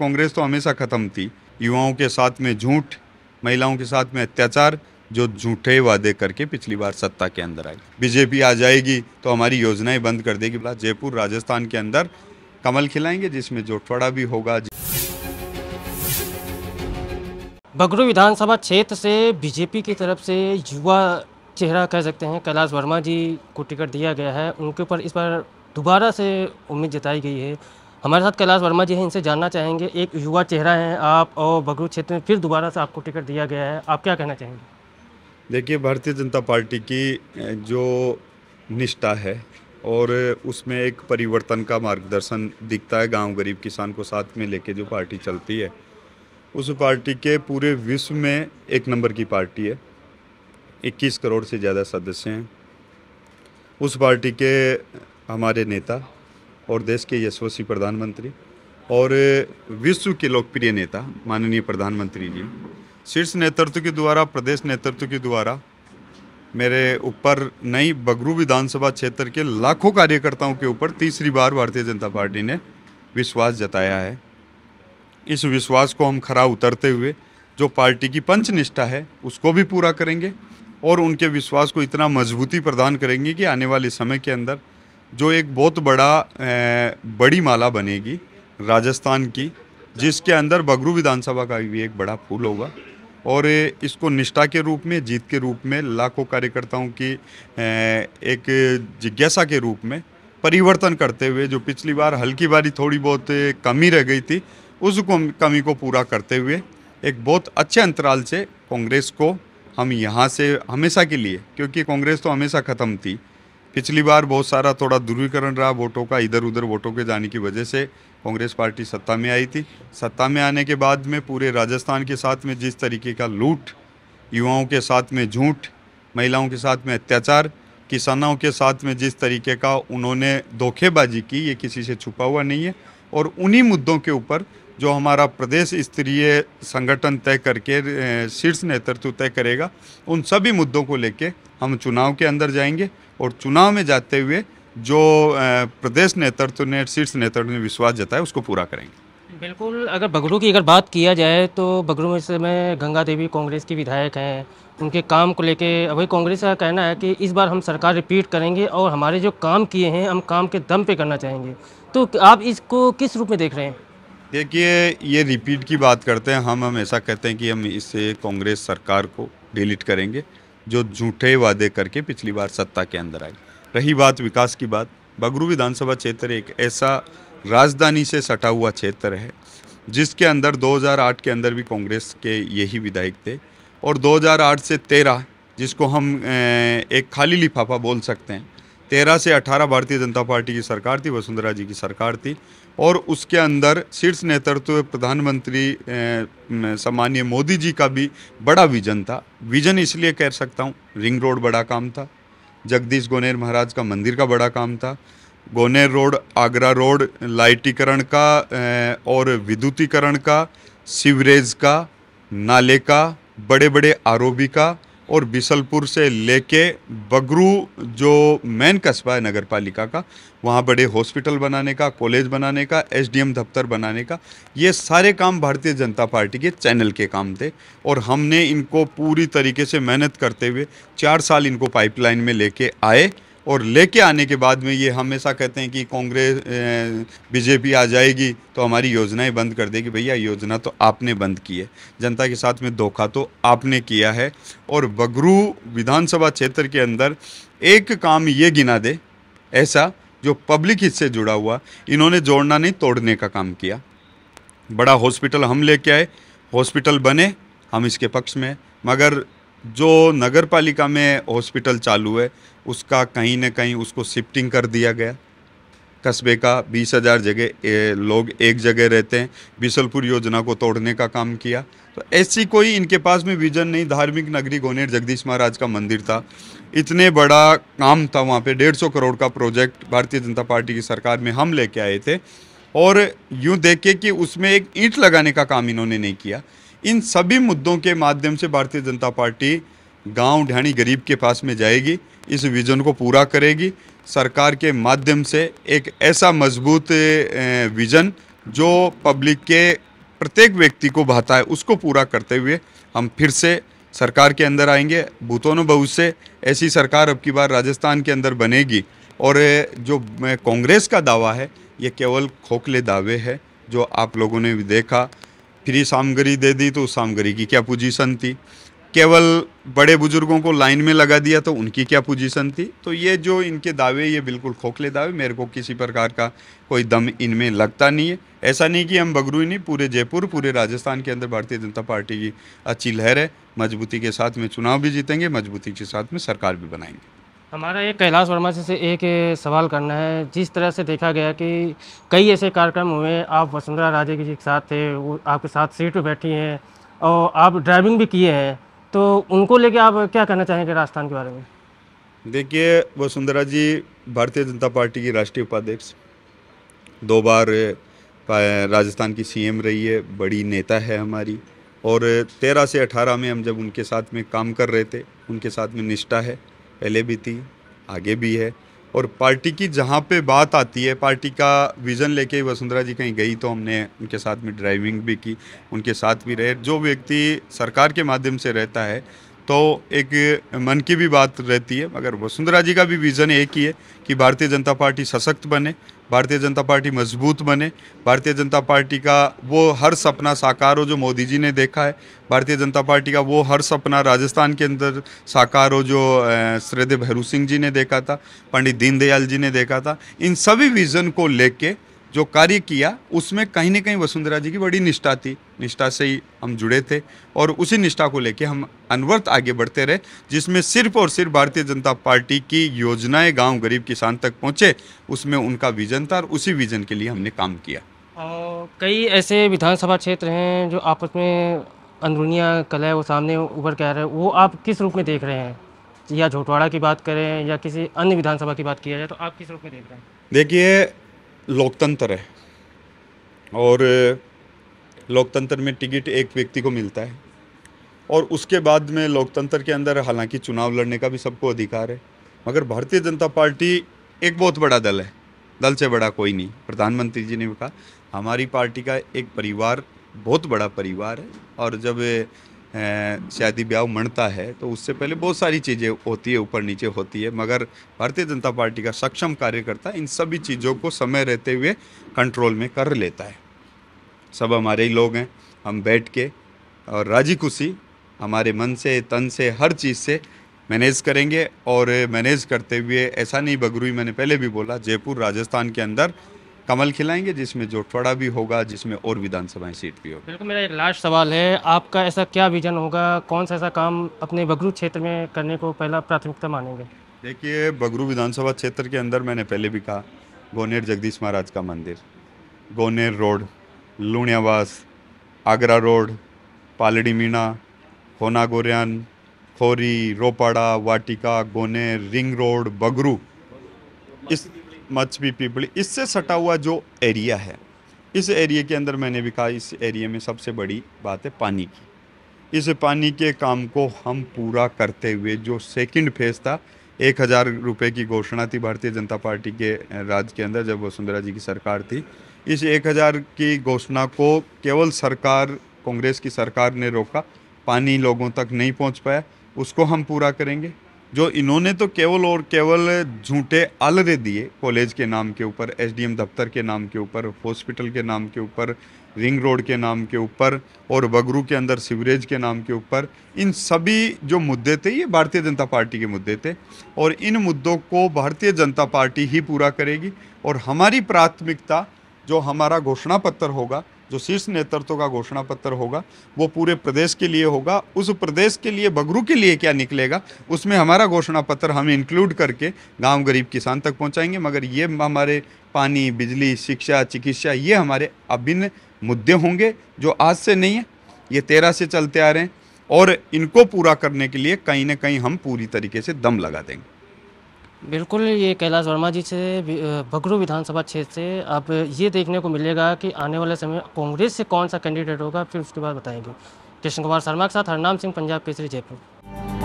कांग्रेस तो हमेशा ख़त्म थी युवाओं के साथ में झूठ महिलाओं के साथ में अत्याचार जो झूठे वादे करके पिछली बार सत्ता के अंदर आई बीजेपी आ जाएगी तो हमारी योजनाएं बंद कर देगी बोला जयपुर राजस्थान के अंदर कमल खिलाएंगे जिसमें जोटवाड़ा भी होगा बगरू विधानसभा क्षेत्र से बीजेपी की तरफ से युवा चेहरा कह सकते हैं कैलाश वर्मा जी को टिकट दिया गया है उनके ऊपर इस बार दोबारा से उम्मीद जताई गई है हमारे साथ कैलाश वर्मा जी हैं इनसे जानना चाहेंगे एक युवा चेहरा हैं आप और बगरू क्षेत्र में फिर दोबारा से आपको टिकट दिया गया है आप क्या कहना चाहेंगे देखिए भारतीय जनता पार्टी की जो निष्ठा है और उसमें एक परिवर्तन का मार्गदर्शन दिखता है गांव गरीब किसान को साथ में लेके जो पार्टी चलती है उस पार्टी के पूरे विश्व में एक नंबर की पार्टी है 21 करोड़ से ज़्यादा सदस्य हैं उस पार्टी के हमारे नेता और देश के यशस्वी प्रधानमंत्री और विश्व के लोकप्रिय नेता माननीय प्रधानमंत्री जी शीर्ष नेतृत्व के द्वारा प्रदेश नेतृत्व के द्वारा मेरे ऊपर नई बगरू विधानसभा क्षेत्र के लाखों कार्यकर्ताओं के ऊपर तीसरी बार भारतीय जनता पार्टी ने विश्वास जताया है इस विश्वास को हम खरा उतरते हुए जो पार्टी की पंचनिष्ठा है उसको भी पूरा करेंगे और उनके विश्वास को इतना मजबूती प्रदान करेंगे कि आने वाले समय के अंदर जो एक बहुत बड़ा बड़ी माला बनेगी राजस्थान की जिसके अंदर बगरू विधानसभा का भी एक बड़ा फूल होगा और इसको निष्ठा के रूप में जीत के रूप में लाखों कार्यकर्ताओं की एक जिज्ञासा के रूप में परिवर्तन करते हुए जो पिछली बार हल्की बारी थोड़ी बहुत कमी रह गई थी उस कमी को पूरा करते हुए एक बहुत अच्छे अंतराल से कांग्रेस को हम यहाँ से हमेशा के लिए क्योंकि कांग्रेस तो हमेशा ख़त्म थी पिछली बार बहुत सारा थोड़ा ध्रुवीकरण रहा वोटों का इधर उधर वोटों के जाने की वजह से कांग्रेस पार्टी सत्ता में आई थी सत्ता में आने के बाद में पूरे राजस्थान के साथ में जिस तरीके का लूट युवाओं के साथ में झूठ महिलाओं के साथ में अत्याचार किसानों के साथ में जिस तरीके का उन्होंने धोखेबाजी की ये किसी से छुपा हुआ नहीं है और उन्हीं मुद्दों के ऊपर जो हमारा प्रदेश स्तरीय संगठन तय करके शीर्ष नेतृत्व तय करेगा उन सभी मुद्दों को लेके हम चुनाव के अंदर जाएंगे और चुनाव में जाते हुए जो प्रदेश नेतृत्व तो ने शीर्ष नेतृत्व ने विश्वास जताया उसको पूरा करेंगे बिल्कुल अगर बगड़ू की अगर बात किया जाए तो बगड़ू में समय गंगा देवी कांग्रेस की विधायक हैं उनके काम को लेके अभी कांग्रेस का कहना है कि इस बार हम सरकार रिपीट करेंगे और हमारे जो काम किए हैं हम काम के दम पे करना चाहेंगे तो आप इसको किस रूप में देख रहे हैं देखिए ये रिपीट की बात करते हैं हम हमेशा कहते हैं कि हम इससे कांग्रेस सरकार को डिलीट करेंगे जो झूठे वादे करके पिछली बार सत्ता के अंदर आई रही बात विकास की बात बगरू विधानसभा क्षेत्र एक ऐसा राजधानी से सटा हुआ क्षेत्र है जिसके अंदर 2008 के अंदर भी कांग्रेस के यही विधायक थे और 2008 से 13 जिसको हम एक खाली लिफाफा बोल सकते हैं तेरह से अठारह भारतीय जनता पार्टी की सरकार थी वसुंधरा जी की सरकार थी और उसके अंदर शीर्ष नेतृत्व प्रधानमंत्री सम्मान्य मोदी जी का भी बड़ा विजन था विजन इसलिए कह सकता हूँ रिंग रोड बड़ा काम था जगदीश गोनेर महाराज का मंदिर का बड़ा काम था गोनेर रोड आगरा रोड लाइटीकरण का और विद्युतीकरण का सीवरेज का नाले का बड़े बड़े आरोबी का और बिसलपुर से लेके बगरू जो मेन कस्बा है नगर पालिका का वहाँ बड़े हॉस्पिटल बनाने का कॉलेज बनाने का एसडीएम दफ्तर बनाने का ये सारे काम भारतीय जनता पार्टी के चैनल के काम थे और हमने इनको पूरी तरीके से मेहनत करते हुए चार साल इनको पाइपलाइन में लेके आए और लेके आने के बाद में ये हमेशा कहते हैं कि कांग्रेस बीजेपी आ जाएगी तो हमारी योजनाएं बंद कर देगी भैया योजना तो आपने बंद की है जनता के साथ में धोखा तो आपने किया है और बगरू विधानसभा क्षेत्र के अंदर एक काम ये गिना दे ऐसा जो पब्लिक से जुड़ा हुआ इन्होंने जोड़ना नहीं तोड़ने का काम किया बड़ा हॉस्पिटल हम लेके आए हॉस्पिटल बने हम इसके पक्ष में मगर जो नगर पालिका में हॉस्पिटल चालू है उसका कहीं ना कहीं उसको शिफ्टिंग कर दिया गया कस्बे का बीस हज़ार जगह लोग एक जगह रहते हैं बिसलपुर योजना को तोड़ने का काम किया तो ऐसी कोई इनके पास में विजन नहीं धार्मिक नगरी गोनेर जगदीश महाराज का मंदिर था इतने बड़ा काम था वहाँ पे डेढ़ सौ करोड़ का प्रोजेक्ट भारतीय जनता पार्टी की सरकार में हम लेके आए थे और यूँ देखे कि उसमें एक ईंट लगाने का काम इन्होंने नहीं किया इन सभी मुद्दों के माध्यम से भारतीय जनता पार्टी गांव ढाणी गरीब के पास में जाएगी इस विजन को पूरा करेगी सरकार के माध्यम से एक ऐसा मजबूत विजन जो पब्लिक के प्रत्येक व्यक्ति को भाता है उसको पूरा करते हुए हम फिर से सरकार के अंदर आएंगे भूतों बहुत से ऐसी सरकार अब की बार राजस्थान के अंदर बनेगी और जो कांग्रेस का दावा है ये केवल खोखले दावे है जो आप लोगों ने भी देखा फ्री सामग्री दे दी तो उस सामग्री की क्या पोजीशन थी केवल बड़े बुजुर्गों को लाइन में लगा दिया तो उनकी क्या पोजीशन थी तो ये जो इनके दावे ये बिल्कुल खोखले दावे मेरे को किसी प्रकार का कोई दम इनमें लगता नहीं है ऐसा नहीं कि हम बगरू ही नहीं पूरे जयपुर पूरे राजस्थान के अंदर भारतीय जनता पार्टी की अच्छी लहर है मजबूती के साथ में चुनाव भी जीतेंगे मजबूती के साथ में सरकार भी बनाएंगे हमारा एक कैलाश वर्मा जी से एक सवाल करना है जिस तरह से देखा गया कि कई ऐसे कार्यक्रम हुए आप वसुंधरा राजे जी के साथ थे वो आपके साथ सीट पर बैठी हैं और आप ड्राइविंग भी किए हैं तो उनको लेके आप क्या कहना चाहेंगे राजस्थान के बारे में देखिए वसुंधरा जी भारतीय जनता पार्टी की राष्ट्रीय उपाध्यक्ष दो बार राजस्थान की सी रही है बड़ी नेता है हमारी और तेरह से अठारह में हम जब उनके साथ में काम कर रहे थे उनके साथ में निष्ठा है पहले भी थी आगे भी है और पार्टी की जहाँ पे बात आती है पार्टी का विज़न लेके वसुंधरा जी कहीं गई तो हमने उनके साथ में ड्राइविंग भी की उनके साथ भी रहे जो व्यक्ति सरकार के माध्यम से रहता है तो एक मन की भी बात रहती है मगर वसुंधरा जी का भी विज़न एक ही है कि भारतीय जनता पार्टी सशक्त बने भारतीय जनता पार्टी मजबूत बने भारतीय जनता पार्टी का वो हर सपना साकार हो जो मोदी जी ने देखा है भारतीय जनता पार्टी का वो हर सपना राजस्थान के अंदर साकार हो जो श्रेदेव भैरू सिंह जी ने देखा था पंडित दीनदयाल जी ने देखा था इन सभी विज़न को लेके जो कार्य किया उसमें कहीं ना कहीं वसुंधरा जी की बड़ी निष्ठा थी निष्ठा से ही हम जुड़े थे और उसी निष्ठा को लेकर हम अनवरत आगे बढ़ते रहे जिसमें सिर्फ और सिर्फ भारतीय जनता पार्टी की योजनाएं गांव गरीब किसान तक पहुंचे उसमें उनका विजन था और उसी विजन के लिए हमने काम किया कई ऐसे विधानसभा क्षेत्र हैं जो आपस में अंदरूनिया कला है वो सामने उभर के आ रहे हैं वो आप किस रूप में देख रहे हैं या झोटवाड़ा की बात करें या किसी अन्य विधानसभा की बात किया जाए तो आप किस रूप में देख रहे हैं देखिए लोकतंत्र है और लोकतंत्र में टिकट एक व्यक्ति को मिलता है और उसके बाद में लोकतंत्र के अंदर हालांकि चुनाव लड़ने का भी सबको अधिकार है मगर भारतीय जनता पार्टी एक बहुत बड़ा दल है दल से बड़ा कोई नहीं प्रधानमंत्री जी ने कहा हमारी पार्टी का एक परिवार बहुत बड़ा परिवार है और जब शादी ब्याह मणता है तो उससे पहले बहुत सारी चीज़ें होती है ऊपर नीचे होती है मगर भारतीय जनता पार्टी का सक्षम कार्यकर्ता इन सभी चीज़ों को समय रहते हुए कंट्रोल में कर लेता है सब हमारे ही लोग हैं हम बैठ के और राजी खुशी हमारे मन से तन से हर चीज़ से मैनेज करेंगे और मैनेज करते हुए ऐसा नहीं बगरू मैंने पहले भी बोला जयपुर राजस्थान के अंदर कमल खिलाएंगे जिसमें जोटवाड़ा भी होगा जिसमें और विधानसभा सीट भी होगी बिल्कुल मेरा एक लास्ट सवाल है आपका ऐसा क्या विजन होगा कौन सा ऐसा काम अपने बगरू क्षेत्र में करने को पहला प्राथमिकता मानेंगे देखिए बगरू विधानसभा क्षेत्र के अंदर मैंने पहले भी कहा गोनेर जगदीश महाराज का मंदिर Goner road Luniyawas Agra road Paldi Meena Khona Goriyan Khori Ropada Vatika Goner ring road Bagru इस मच भी पीपल इससे सटा हुआ जो एरिया है इस एरिया के अंदर मैंने भी कहा इस एरिया में सबसे बड़ी बात है पानी की इस पानी के काम को हम पूरा करते हुए जो सेकंड फेज़ था एक हज़ार रुपये की घोषणा थी भारतीय जनता पार्टी के राज के अंदर जब वसुंधरा जी की सरकार थी इस एक हज़ार की घोषणा को केवल सरकार कांग्रेस की सरकार ने रोका पानी लोगों तक नहीं पहुंच पाया उसको हम पूरा करेंगे जो इन्होंने तो केवल और केवल झूठे आलरे दिए कॉलेज के नाम के ऊपर एसडीएम दफ्तर के नाम के ऊपर हॉस्पिटल के नाम के ऊपर रिंग रोड के नाम के ऊपर और बगरू के अंदर सीवरेज के नाम के ऊपर इन सभी जो मुद्दे थे ये भारतीय जनता पार्टी के मुद्दे थे और इन मुद्दों को भारतीय जनता पार्टी ही पूरा करेगी और हमारी प्राथमिकता जो हमारा घोषणा पत्र होगा जो शीर्ष नेतृत्व का घोषणा पत्र होगा वो पूरे प्रदेश के लिए होगा उस प्रदेश के लिए बगरू के लिए क्या निकलेगा उसमें हमारा घोषणा पत्र हम इंक्लूड करके गांव गरीब किसान तक पहुंचाएंगे मगर ये हमारे पानी बिजली शिक्षा चिकित्सा ये हमारे अभिन्न मुद्दे होंगे जो आज से नहीं है ये तेरह से चलते आ रहे हैं और इनको पूरा करने के लिए कहीं ना कहीं हम पूरी तरीके से दम लगा देंगे बिल्कुल ये कैलाश वर्मा जी से भगरू विधानसभा क्षेत्र से अब ये देखने को मिलेगा कि आने वाले समय कांग्रेस से कौन सा कैंडिडेट होगा फिर उसके बाद बताएंगे कृष्ण कुमार शर्मा के साथ हरनाम सिंह पंजाब केसरी जयपुर